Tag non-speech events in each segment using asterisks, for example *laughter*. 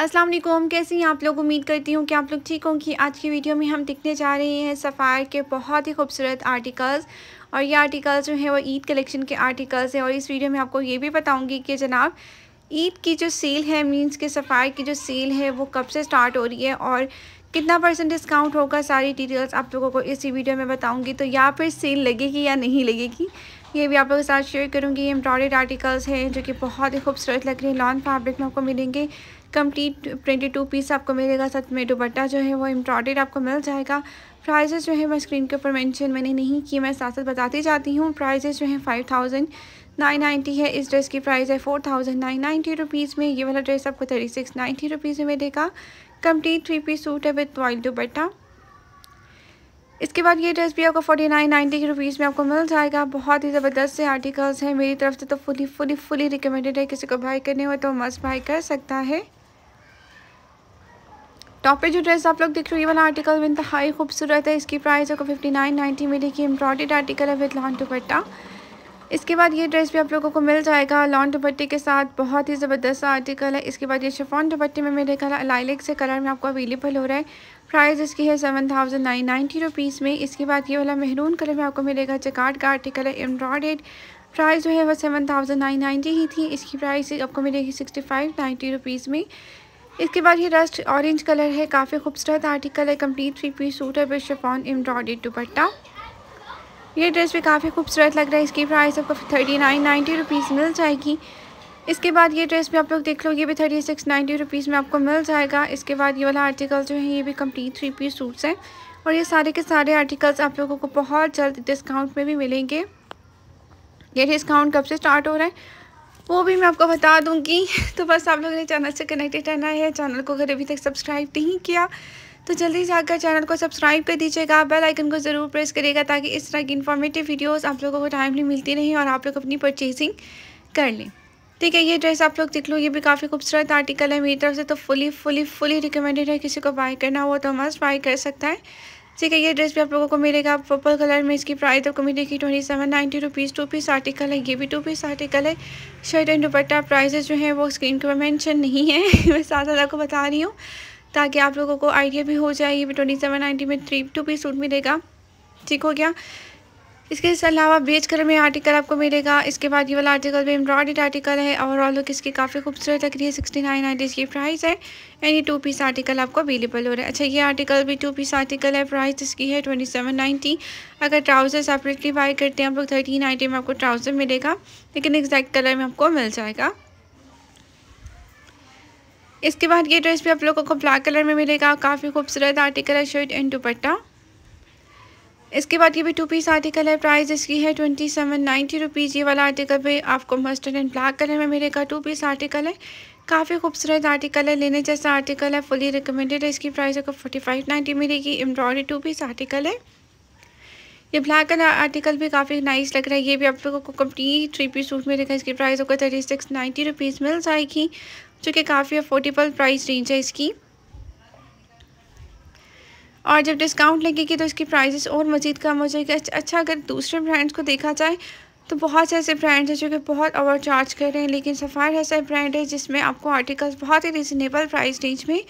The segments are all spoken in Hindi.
अस्सलाम वालेकुम कैसी हैं आप लोग उम्मीद करती हूँ कि आप लोग ठीक होंगी आज की वीडियो में हम देखने जा रहे हैं सफ़ार के बहुत ही खूबसूरत आर्टिकल्स और ये आर्टिकल्स जो हैं वो ईद कलेक्शन के आर्टिकल्स हैं और इस वीडियो में आपको ये भी बताऊँगी कि जनाब ईद की जो सेल है मीन्स के सफ़ार की जो सेल है वो कब से स्टार्ट हो रही है और कितना परसेंट डिस्काउंट होगा सारी डिटेल्स आप लोगों को इसी वीडियो में बताऊँगी तो या फिर सेल लगेगी या नहीं लगेगी ये भी आप लोगों के साथ शेयर करूँगी एम्ब्रॉयड आर्टिकल्स हैं जो कि बहुत ही खूबसूरत लग रही हैं लॉन्ग फैब्रिक में आपको मिलेंगे कंप्लीट ट्वेंटी टू पीस आपको मिलेगा साथ में दुपट्टा जो है वो एम्ब्रॉडेड आपको मिल जाएगा प्राइजेस जो है मैं स्क्रीन के ऊपर मैंशन मैंने नहीं की मैं साथ साथ बताती जाती हूँ प्राइजेस जो है फाइव थाउजेंड नाइन नाइन्टी है इस ड्रेस की प्राइस है four thousand nine ninety rupees में ये वाला ड्रेस आपको थर्टी सिक्स नाइन्टी रुपीज़ में मिलेगा कम्प्लीट थ्री पीस सूट है विथ वाइल दुपट्टा इसके बाद ये ड्रेस भी आपको फोर्टी नाइन नाइन्टी के रुपीज़ में आपको मिल जाएगा बहुत ही ज़बरदस्त से आर्टिकल्स हैं मेरी तरफ से तो फुली फुली फुली रिकमेंडेड है किसी को बाई करने हो तो मस्त बाई कर सकता है टॉप पे जो ड्रेस आप लोग देख रहे हो ये वाला आर्टिकल भी हाई खूबसूरत है इसकी प्राइस आपको फिफ्टी नाइन नाइन्टी में देखिए एम्ब्रॉडेड आर्टिकल है विद लॉन् दुपट्टा इसके बाद ये ड्रेस भी आप लोगों को मिल जाएगा लॉन् दुपट्टे के साथ बहुत ही ज़बरदस्त आर्टिकल है इसके बाद ये शिफॉन दुपट्टे में मेरे कलर लाइलिक से कलर में आपको अवेलेबल हो रहा है प्राइस इसकी है seven thousand nine ninety rupees में इसके बाद ये वाला मेहरून कलर में आपको मिलेगा चकाट का आर्टिकल है एम्ब्रॉडेड प्राइस जो है वो सेवन थाउजेंड नाइन नाइन्टी ही थी इसकी प्राइस आपको मिलेगी सिक्सटी फाइव नाइन्टी रुपीज़ में इसके बाद ये रस्ट ऑरेंज कलर है काफ़ी खूबसूरत आर्टिकल है कंप्लीट थ्री पीस सूट है विद शिफॉन एम्ब्रॉयड दुपट्टा ये ड्रेस भी काफ़ी खूबसूरत लग रहा है इसकी प्राइस आपको थर्टी नाइन नाइन्टी रुपीज़ मिल जाएगी इसके बाद ये ड्रेस भी आप लोग देख लो ये भी थर्टी सिक्स नाइन्टी रुपीज़ में आपको मिल जाएगा इसके बाद ये वाला आर्टिकल जो है ये भी कंप्लीट थ्री पीस सूट्स हैं और ये सारे के सारे आर्टिकल्स आप लोगों को बहुत जल्द डिस्काउंट में भी मिलेंगे ये डिस्काउंट कब से स्टार्ट हो रहा है वो भी मैं आपको बता दूंगी *laughs* तो बस आप लोगों ने चैनल से कनेक्टेड रहना है चैनल को अगर अभी तक सब्सक्राइब नहीं किया तो जल्दी जाकर चैनल को सब्सक्राइब कर दीजिएगा बेल आइकन को ज़रूर प्रेस करिएगा ताकि इस तरह की इन्फॉर्मेटिव वीडियोस आप लोगों को टाइमली मिलती रहें और आप लोग अपनी परचेजिंग कर लें ठीक है ये ड्रेस आप लोग देख लो ये भी काफ़ी खूबसूरत आर्टिकल है मेरी तरफ से तो फुली फुली फुली रिकमेंडेड है किसी को बाय करना हो तो मस्ट बाई कर सकता है ठीक है ये ड्रेस भी आप लोगों को मिलेगा पर्पल कलर में इसकी प्राइस आपको मिलेगी twenty seven ninety rupees two piece article है ये भी टू पीस आर्टिकल है शर्ट एंड दुपट्टा प्राइजेज जो है वो स्क्रीन पर मैंशन नहीं है *laughs* मैं साथ साथ आपको बता रही हूँ ताकि आप लोगों को आइडिया भी हो जाए ये भी ट्वेंटी सेवन नाइन्टी में थ्री टू पीस सूट मिलेगा ठीक हो गया इसके अलावा बेच कर में आर्टिकल आपको मिलेगा इसके बाद ये वाला आर्टिकल भी एम्ब्रॉयड आर्टिकल है ओवरऑल लुक इसकी काफ़ी खूबसूरत लग रही है सिक्सटी नाइन नाइन्टी इसकी प्राइस है एंड ये टू पीस आर्टिकल आपको अवेलेबल हो रहा है अच्छा ये आर्टिकल भी टू पीस आर्टिकल है प्राइस इसकी है ट्वेंटी सेवन नाइन्टी अगर ट्राउज़र सेपरेटली बाई करते हैं आप लोग थर्टीन नाइन्टी में आपको ट्राउज़र मिलेगा लेकिन एग्जैक्ट कलर में आपको मिल जाएगा इसके बाद ये ड्रेस भी आप लोगों को ब्लैक कलर में मिलेगा काफ़ी खूबसूरत आर्टिकल है शर्ट एंड दुपट्टा इसके बाद ये भी टू पीस आर्टिकल है प्राइस इसकी है ट्वेंटी सेवन नाइन्टी रुपीज़ ये वाला आर्टिकल भी आपको मस्टर्ड एंड ब्लैक कलर में मिलेगा टू पीस आर्टिकल है काफ़ी खूबसूरत आर्टिकल है लेने जैसा आर्टिकल है फुली रिकमेंडेड है इसकी प्राइस आपको फोर्टी फाइव नाइन्टी मिलेगी एम्ब्रॉयडरी टू पीस आर्टिकल है ये ब्लैक कलर आर्टिकल भी काफ़ी नाइस लग रहा है ये भी आपको कंप्लीट थ्री पीस सूट मिलेगा इसकी प्राइस आपको थर्टी सिक्स नाइन्टी रुपीज़ मिल जाएगी जो कि काफ़ी अफोर्डेबल प्राइस रेंज है इसकी और जब डिस्काउंट लगेगी तो इसकी प्राइजेस और मज़ीद कम हो जाएगी अच्छा, अच्छा अगर दूसरे ब्रांड्स को देखा जाए तो बहुत से ऐसे ब्रांड्स हैं जो कि बहुत ओवर चार्ज कर रहे हैं लेकिन सफ़ार ऐसा ब्रांड है जिसमें आपको आर्टिकल्स बहुत ही रिजनेबल प्राइस रेंज में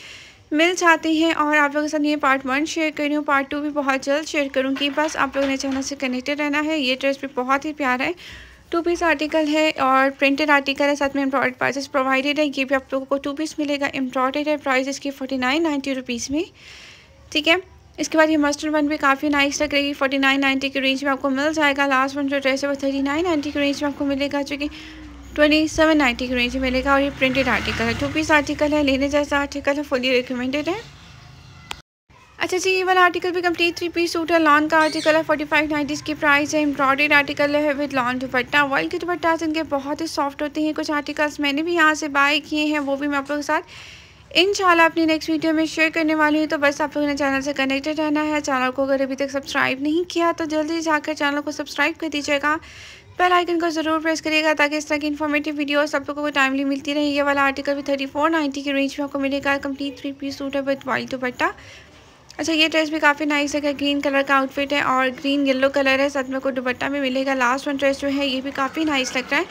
मिल जाते हैं और आप लोगों के साथ ये पार्ट वन शेयर कर रही हूँ पार्ट टू भी बहुत जल्द शेयर करूँगी बस आप लोगों ने चैनल से कनेक्टेड रहना है ये ड्रेस भी बहुत ही प्यारा है टू पीस आर्टिकल है और प्रिंटेड आर्टिकल है साथ में एम्ब्रॉयड प्राइजेस प्रोवाइडेड है ये भी आप लोगों को टू पीस मिलेगा एम्ब्रॉयडेड है प्राइजेस की फोर्टी नाइन नाइन्टी रुपीज़ में ठीक है इसके बाद ये मस्टर्ड वन भी काफ़ी नाइस लग रही है फोर्टी नाइन नाइन्टी की रेंज में आपको मिल जाएगा लास्ट वन जो ड्रेस है वो थर्टी नाइन नाइन्टी की रेंज में आपको मिलेगा जो कि ट्वेंटी सेवन नाइन्टी की रेंज में मिलेगा और ये प्रिंटेड आर्टिकल है टू पीस आर्टिकल है लेने जैसा आर्टिकल है फुली रिकमेंडेड है अच्छा जी ये वाला आर्टिकल भी कम्प्लीट थ्री पीस सूट है लॉन का आर्टिकल है फोर्टी फाइव नाइन्टीज़ की प्राइस है एम्ब्रॉडेड आर्टिकल है विद लॉन दुपट्टा वर्ल्ड के दुपट्टा इनके बहुत ही सॉफ्ट होते हैं कुछ आर्टिकल्स मैंने भी यहाँ से बाय किए हैं वो भी मैं आप लोगों के साथ इन अपनी नेक्स्ट वीडियो में शेयर करने वाली हूँ तो बस आप लोगों ने चैनल से कनेक्टेड रहना है चैनल को अगर अभी तक सब्सक्राइब नहीं किया तो जल्दी जाकर चैनल को सब्सक्राइब कर दीजिएगा बेल आइकन को ज़रूर प्रेस करिएगा ताकि इस तरह की इन्फॉर्मेटिव वीडियो सब लोगों को टाइमली मिलती रहे ये वाला आर्टिकल भी थर्टी फोर नाइन्टी की रेंज में आपको मिलेगा कंप्लीट थ्री पीस सूट है विद वाइट दुपट्टा अच्छा ये ड्रेस भी काफ़ी नाइस है ग्रीन कलर का आउटफिट है और ग्रीन येलो कलर है साथ में को दुपट्टा भी मिलेगा लास्ट वन ड्रेस जो है ये भी काफ़ी नाइस लग रहा है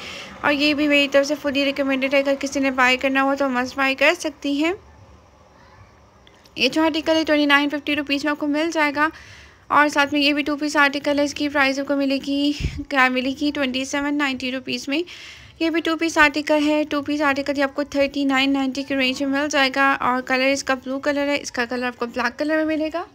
और ये भी मेरी तरफ से फुली रिकमेंडेड है अगर किसी ने बाय करना हो तो मस्ट बाय कर सकती हैं ये जो आर्टिकल है ट्वेंटी नाइन फिफ्टी रुपीज़ में आपको मिल जाएगा और साथ में ये भी टू पीस आर्टिकल है इसकी प्राइस आपको मिलेगी क्या मिलेगी ट्वेंटी सेवन नाइन्टी रुपीज़ में ये भी टू पीस आर्टिकल है टू पीस आर्टिकल ये आपको थर्टी नाइन नाइन्टी के रेंज में मिल जाएगा और कलर इसका ब्लू कलर है इसका कलर आपको ब्लैक कलर में मिलेगा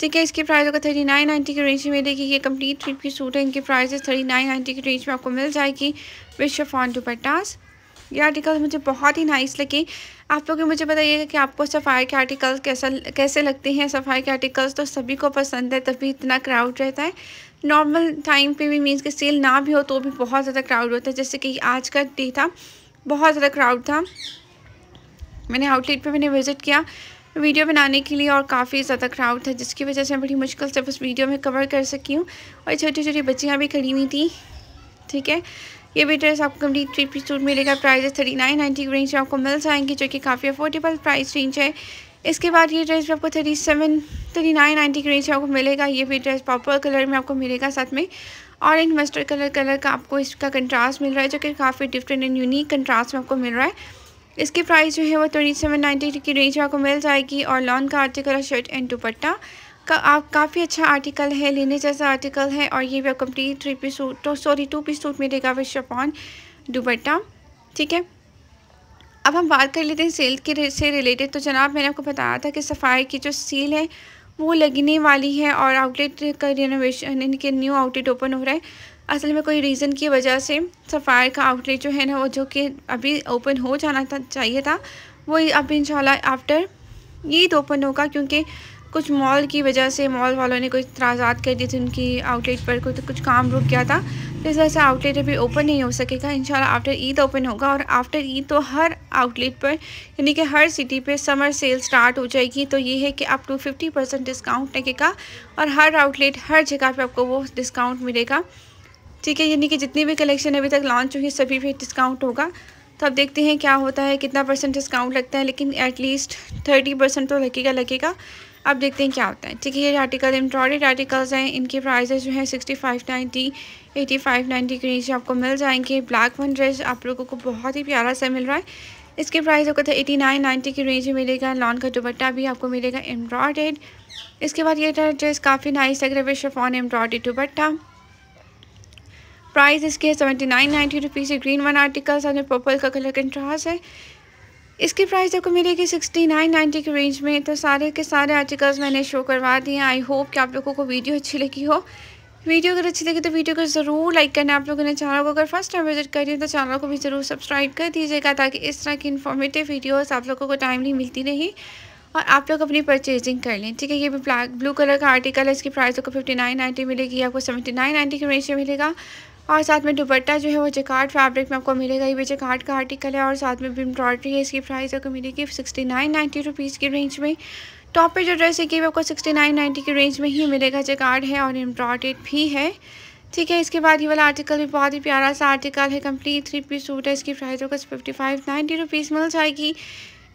ठीक है इसकी प्राइस होगा थर्टी नाइन नाइन्टी की रेंज में मिलेगी ये कंप्लीट थ्री पीस सूट है इनकी प्राइस थर्टी नाइन नाइन्टी की रेंज में आपको मिल जाएगी विश्व शफॉन दुपट्टास ये आर्टिकल मुझे बहुत ही नाइस लगे आप लोग मुझे बताइएगा कि आपको सफ़ाई के आर्टिकल्स कैसा कैसे लगते हैं सफ़ाई के आर्टिकल्स तो सभी को पसंद है तभी इतना क्राउड रहता है नॉर्मल टाइम पे भी मीन्स कि सेल ना भी हो तो भी बहुत ज़्यादा क्राउड होता है जैसे कि आज का डे था बहुत ज़्यादा क्राउड था मैंने आउटलेट पर मैंने विज़िट किया वीडियो बनाने के लिए और काफ़ी ज़्यादा क्राउड था जिसकी वजह से मैं बड़ी मुश्किल से उस वीडियो में कवर कर सकी हूँ और छोटी छोटी बच्चियाँ भी खड़ी हुई थी ठीक है ये भी ड्रेस आपको कम्प्लीट थ्री पीस सूट मिलेगा प्राइस थर्टी नाइन नाइन्टी की रेंज में आपको मिल जाएंगी जो कि काफ़ी अफोर्डेबल प्राइस रेंज है इसके बाद ये ड्रेस भी आपको thirty seven thirty nine ninety की रेंज में आपको मिलेगा ये भी ड्रेस पर्पल कलर में आपको मिलेगा साथ में ऑरेंज मस्टर्ड कलर कलर का आपको इसका कंट्रास्ट मिल रहा है जो कि काफ़ी डिफरेंट एंड यूनिक कंट्रास्ट में आपको मिल रहा है इसकी प्राइस जो है वो ट्वेंटी सेवन नाइन्टी की रेंज में आपको मिल जाएगी और लॉन का आर्टिकल शर्ट एंड दुपट्टा का आप काफ़ी अच्छा आर्टिकल है लेने जैसा आर्टिकल है और ये भी कंप्लीट थ्री पीस सूट तो सॉरी टू पीस सूट मिलेगा विश शपॉन दुबट्टा ठीक है अब हम बात कर लेते हैं सेल के से रिलेटेड तो जनाब मैंने आपको बताया था कि सफ़ाई की जो सील है वो लगने वाली है और आउटलेट का रिनोवेशन इनके न्यू आउटलेट ओपन हो रहा है असल में कोई रीज़न की वजह से सफ़ायर का आउटलेट जो है ना वो जो कि अभी ओपन हो जाना था चाहिए था वो अब इन आफ्टर ईद ओपन होगा क्योंकि कुछ मॉल की वजह से मॉल वालों ने कुछ इतराज़ात कर दिए थे उनकी आउटलेट पर कुछ कुछ काम रुक गया था तो इस वजह से आउटलेट अभी ओपन नहीं हो सकेगा इन आफ्टर ईद ओपन होगा और आफ्टर ईद तो हर आउटलेट पर यानी कि हर सिटी पे समर सेल स्टार्ट हो जाएगी तो ये है कि आप टू फिफ्टी परसेंट डिस्काउंट लगेगा और हर आउटलेट हर जगह पर आपको वो डिस्काउंट मिलेगा ठीक है यानी कि जितनी भी कलेक्शन अभी तक लॉन्च हुई है सभी पर डिस्काउंट होगा तो अब देखते हैं क्या होता है कितना परसेंट डिस्काउंट लगता है लेकिन एटलीस्ट थर्टी परसेंट तो लगेगा लगेगा अब देखते हैं क्या होता है ठीक है ये आर्टिकल एम्ब्रॉयड आर्टिकल्स हैं इनके प्राइजेस जो है sixty five ninety eighty five ninety के रेंज आपको मिल जाएंगे ब्लैक वन ड्रेस आप लोगों को बहुत ही प्यारा सा मिल रहा है इसके प्राइस आपको था एटी नाइन नाइन्टी की रेंज में मिलेगा लॉन का दुपट्टा भी आपको मिलेगा एम्ब्रॉयडेड इसके बाद ये ड्रेस काफ़ी नाइस लग रहा है शेफॉन एम्ब्रॉयडेड दुपट्टा प्राइस इसके seventy nine ninety rupees green one articles और पर्पल का कलर कंट्रास्ट है इसकी प्राइस आपको मिलेगी सिक्सटी नाइन नाइन्टी के रेंज में तो सारे के सारे आर्टिकल्स मैंने शो करवा दिए आई होप कि आप लोगों को वीडियो अच्छी लगी हो वीडियो अगर अच्छी लगी तो वीडियो को ज़रूर लाइक करना आप लोगों ने चैनल को अगर फर्स्ट टाइम विजिट करिए तो चैनल को भी ज़रूर सब्सक्राइब कर दीजिएगा ताकि इस तरह की इन्फॉर्मेटिव वीडियोज आप लोगों को टाइमली मिलती रही और आप लोग अपनी परचेजिंग कर लें ठीक है ये भी ब्लैक ब्लू कलर का आर्टिकल है इसकी प्राइस आपको फिफ्टी नाइन नाइन्टी मिलेगी आपको सेवेंटी नाइन नाइन्टी के रेंज में मिलेगा और साथ में दुपट्टा जो है वो जेकार्ड फैब्रिक में आपको मिलेगा ये भी चिकाट का आर्टिकल है और साथ में भी एम्ब्रॉयडरी है इसकी प्राइस आपको मिलेगी सिक्सटी नाइन नाइन्टी रुपीज़ की रेंज में टॉप पे जो ड्रेस है कि आपको सिक्सटी नाइन नाइन्टी की रेंज में ही मिलेगा जेकार्ड है और एम्ब्रॉयड भी है ठीक है इसके बाद ये वाला आर्टिकल भी बहुत ही प्यारा सा आर्टिकल है कम्प्लीट थ्री पीस सूट है इसकी प्राइस आपको फिफ्टी फाइव नाइन्टी रुपीज़ मिल जाएगी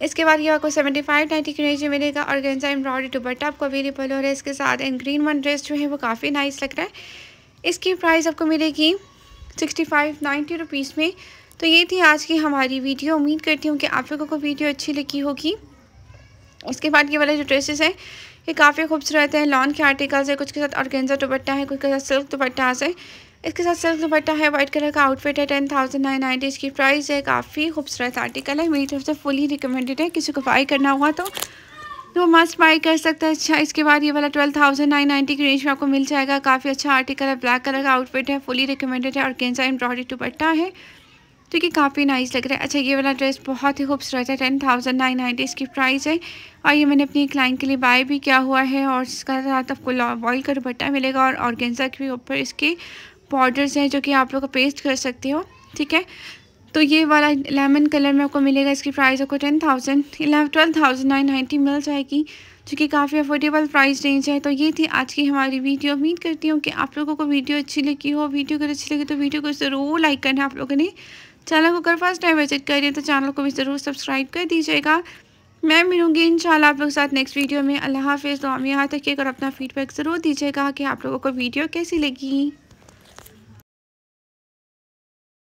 इसके बाद ये आपको सेवेंटी फाइव नाइन्टी की रेंज में मिलेगा और गेंजा एम्ब्रॉयडरी दुपट्टा आपको अवेलेबल हो रहा है इसके साथ एंड ग्रीन वन ड्रेस जो है वो काफ़ी नाइस लग रहा है इसकी प्राइस आपको मिलेगी सिक्सटी फाइव नाइन्टी रुपीज़ में तो ये थी आज की हमारी वीडियो उम्मीद करती हूँ कि आप लोगों को वीडियो अच्छी लगी होगी उसके बाद ये वाले जो ड्रेसेस हैं ये काफ़ी खूबसूरत है लॉन के आर्टिकल्स है कुछ के साथ ऑर्गेंजा दुपट्टा है कुछ के साथ सिल्क दुपट्टा है इसके साथ सिल्क दुपट्टा है वाइट कलर का आउटफिट है टेन थाउजेंड नाइन नाइन्टी इसकी प्राइस है काफ़ी खूबसूरत आर्टिकल है मेरी तरफ से फुली रिकमेंडेड है किसी को बाई करना हुआ तो तो मस्ट बाई कर सकते हैं अच्छा इसके बाद ये वाला ट्वेल्व थाउजेंड नाइन नाइन्टी की रेंज में आपको मिल जाएगा काफ़ी अच्छा आर्टिकल है ब्लैक कलर का आउटफिट है फुली रिकमेंडेड है और गेंजा एम्ब्रॉडरी दुपट्टा है जो कि काफ़ी नाइस लग रहा है अच्छा ये वाला ड्रेस बहुत ही खूबसूरत है टेन थाउजेंड नाइन नाइन्टी इसकी प्राइस है और ये मैंने अपनी क्लाइंट के लिए बाय भी किया हुआ है और इसका साथ आपको बॉयल का दुपट्टा मिलेगा और ऑर्गेंजा के ऊपर इसके बॉर्डर्स हैं जो कि आप लोग पेस्ट कर सकते हो ठीक है तो ये वाला लेमन कलर में आपको मिलेगा इसकी प्राइस आपको ten thousand eleven twelve thousand nine ninety मिल जाएगी जो कि काफ़ी अफोर्डेबल प्राइस रेंज है तो ये थी आज की हमारी वीडियो उम्मीद करती हूँ कि आप लोगों को वीडियो अच्छी लगी हो वीडियो अगर अच्छी लगी तो वीडियो को ज़रूर लाइक करना आप लोगों ने चैनल को अगर फर्स्ट टाइम विजिट करिए तो चैनल को भी ज़रूर सब्सक्राइब कर दीजिएगा मैं मिलूंगी इंशाल्लाह आप लोगों के साथ नेक्स्ट वीडियो में अल्लाह हाफिज़ तो हम यहाँ तक और अपना फीडबैक ज़रूर दीजिएगा कि आप लोगों को वीडियो कैसी लगी